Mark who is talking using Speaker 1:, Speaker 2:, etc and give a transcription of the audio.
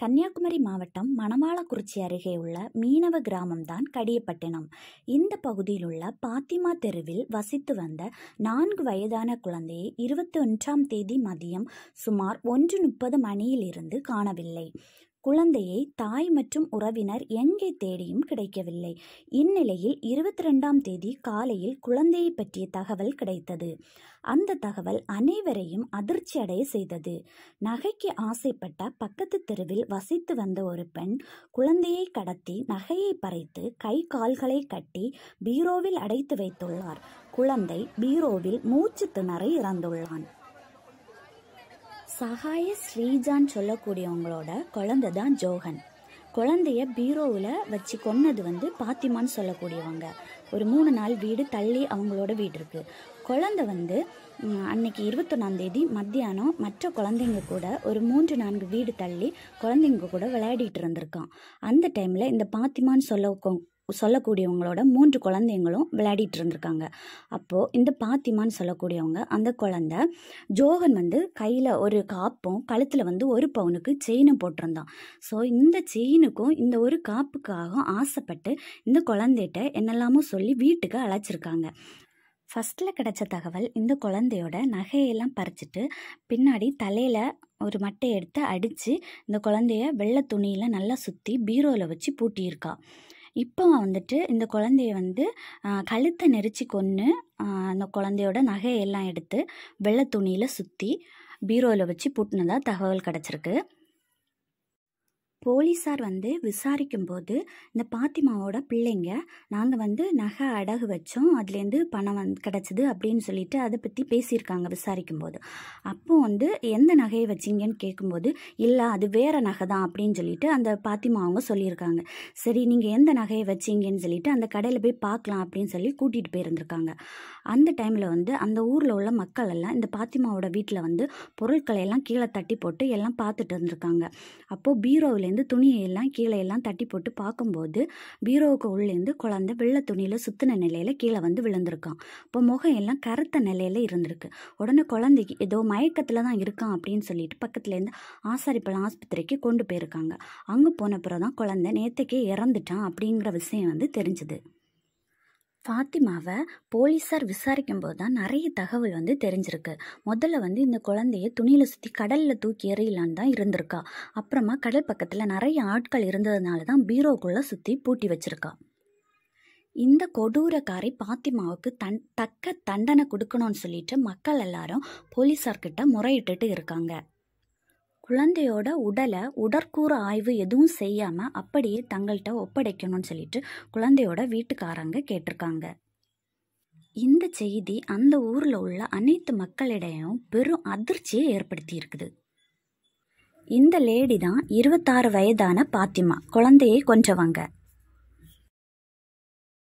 Speaker 1: கன்னியாகுமரி மாவட்டம் மணவாளக்குறிச்சி அருகே உள்ள மீனவ கிராமம்தான் கடியப்பட்டினம் இந்த பகுதியில் உள்ள பாத்திமா தெருவில் வசித்து வந்த நான்கு வயதான குழந்தையை இருபத்தி ஒன்றாம் தேதி மதியம் சுமார் ஒன்று முப்பது மணியிலிருந்து காணவில்லை குழந்தையை தாய் மற்றும் உறவினர் எங்கே தேடியும் கிடைக்கவில்லை இந்நிலையில் இருபத்தி ரெண்டாம் தேதி காலையில் குழந்தையை பற்றிய தகவல் கிடைத்தது அந்த தகவல் அனைவரையும் அதிர்ச்சி அடைய செய்தது நகைக்கு ஆசைப்பட்ட பக்கத்து தெருவில் வசித்து வந்த ஒரு பெண் குழந்தையை கடத்தி நகையை பறைத்து கை கால்களை கட்டி பீரோவில் அடைத்து வைத்துள்ளார் குழந்தை பீரோவில் மூச்சு திணறி இறந்துள்ளான் சகாய ஸ்ரீஜான் சொல்லக்கூடியவங்களோட குழந்தை தான் ஜோகன் குழந்தைய பீரோவில் வச்சு கொன்னது வந்து பாத்திமான்னு சொல்லக்கூடியவங்க ஒரு மூணு நாள் வீடு தள்ளி அவங்களோட வீடு இருக்குது குழந்தை வந்து அன்னைக்கு இருபத்தொன்னாந்தேதி மத்தியானம் மற்ற குழந்தைங்க கூட ஒரு மூன்று நான்கு வீடு தள்ளி குழந்தைங்க கூட விளையாடிட்டு இருந்திருக்கான் அந்த டைமில் இந்த பாத்திமான்னு சொல்ல சொல்லக்கூடியவங்களோட மூன்று குழந்தைங்களும் விளையாடிட்டு இருந்திருக்காங்க அப்போது இந்த பாத்திமான்னு சொல்லக்கூடியவங்க அந்த குழந்த ஜோகன் வந்து கையில் ஒரு காப்பும் கழுத்தில் வந்து ஒரு பவுனுக்கு செயினும் போட்டிருந்தான் ஸோ இந்த செயினுக்கும் இந்த ஒரு காப்புக்காக ஆசைப்பட்டு இந்த குழந்தைகிட்ட என்னெல்லாமோ சொல்லி வீட்டுக்கு அழைச்சிருக்காங்க ஃபஸ்ட்டில் கிடச்ச தகவல் இந்த குழந்தையோட நகையெல்லாம் பறிச்சிட்டு பின்னாடி தலையில் ஒரு மட்டையை எடுத்து அடித்து இந்த குழந்தைய வெள்ளை துணியில் நல்லா சுற்றி பீரோவில் வச்சு பூட்டியிருக்காள் இப்போ வந்துட்டு இந்த குழந்தைய வந்து கழுத்தை நெரிச்சு கொன்று அந்த குழந்தையோட நகையெல்லாம் எடுத்து வெள்ளை துணியில் சுற்றி பீரோவில் வச்சு பூட்டினதாக தகவல் கிடச்சிருக்கு போலீஸார் வந்து விசாரிக்கும்போது இந்த பாத்திமாவோட பிள்ளைங்க நாங்கள் வந்து நகை அடகு வச்சோம் அதுலேருந்து பணம் வந்து கிடச்சிது அப்படின்னு சொல்லிட்டு அதை பற்றி பேசியிருக்காங்க விசாரிக்கும்போது அப்போது வந்து எந்த நகையை வச்சிங்கன்னு கேட்கும்போது இல்லை அது வேறு நகை தான் அப்படின்னு சொல்லிட்டு அந்த பாத்திமா அவங்க சொல்லியிருக்காங்க சரி நீங்கள் எந்த நகையை வச்சிங்கன்னு சொல்லிட்டு அந்த கடையில் போய் பார்க்கலாம் அப்படின்னு சொல்லி கூட்டிகிட்டு போயிருந்திருக்காங்க அந்த டைமில் வந்து அந்த ஊரில் உள்ள மக்கள் எல்லாம் இந்த பாத்திமாவோட வீட்டில் வந்து பொருட்களை எல்லாம் கீழே தட்டி போட்டு எல்லாம் பார்த்துட்டு இருந்திருக்காங்க அப்போது பீரோவில் உள்ளேருந்து துணியெல்லாம் கீழே எல்லாம் தட்டி போட்டு பார்க்கும்போது பீரோவுக்கு உள்ளேருந்து குழந்தை வெள்ளை துணியில் சுற்றின நிலையில் கீழே வந்து விழுந்திருக்கான் இப்போ முகம் எல்லாம் கருத்த நிலையில் இருந்திருக்கு உடனே குழந்தைக்கு ஏதோ மயக்கத்தில் தான் இருக்கான் அப்படின்னு சொல்லிட்டு பக்கத்துலேருந்து ஆசாரிப்பழம் ஆஸ்பத்திரிக்கு கொண்டு போயிருக்காங்க அங்கே போன பிறகு தான் குழந்தை நேற்றுக்கே இறந்துட்டான் அப்படிங்கிற விஷயம் வந்து தெரிஞ்சுது ஃபாத்திமாவை போலீஸார் விசாரிக்கும் போது தான் நிறைய தகவல் வந்து தெரிஞ்சிருக்கு முதல்ல வந்து இந்த குழந்தைய துணியில் சுற்றி கடலில் தூக்கி எறியலான்னு தான் இருந்திருக்கா அப்புறமா கடல் பக்கத்தில் நிறைய ஆட்கள் இருந்ததுனால தான் பீரோக்குள்ளே சுற்றி பூட்டி வச்சுருக்கா இந்த கொடூரக்காரி பாத்திமாவுக்கு தன் தக்க தண்டனை கொடுக்கணும்னு சொல்லிட்டு மக்கள் எல்லாரும் போலீஸார்கிட்ட முறையிட்டுட்டு இருக்காங்க குழந்தையோட உடலை உடற்கூறு ஆய்வு எதுவும் செய்யாமல் அப்படியே தங்கள்கிட்ட ஒப்படைக்கணும்னு சொல்லிட்டு குழந்தையோட வீட்டுக்காரங்க கேட்டிருக்காங்க இந்த செய்தி அந்த ஊரில் உள்ள அனைத்து மக்களிடையும் பெரும் அதிர்ச்சியை ஏற்படுத்தி இருக்குது இந்த லேடி தான் இருபத்தாறு வயதான பாத்திமா குழந்தையை கொஞ்சவங்க